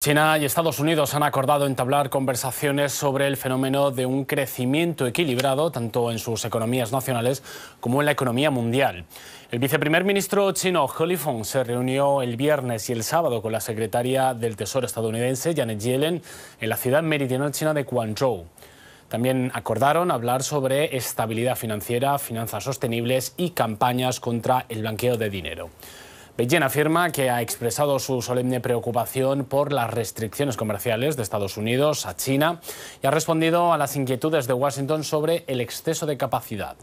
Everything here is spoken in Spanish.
China y Estados Unidos han acordado entablar conversaciones sobre el fenómeno de un crecimiento equilibrado tanto en sus economías nacionales como en la economía mundial. El viceprimer ministro chino He se reunió el viernes y el sábado con la secretaria del Tesoro estadounidense Janet Yellen en la ciudad meridional china de Guangzhou. También acordaron hablar sobre estabilidad financiera, finanzas sostenibles y campañas contra el blanqueo de dinero. Beijing afirma que ha expresado su solemne preocupación por las restricciones comerciales de Estados Unidos a China y ha respondido a las inquietudes de Washington sobre el exceso de capacidad.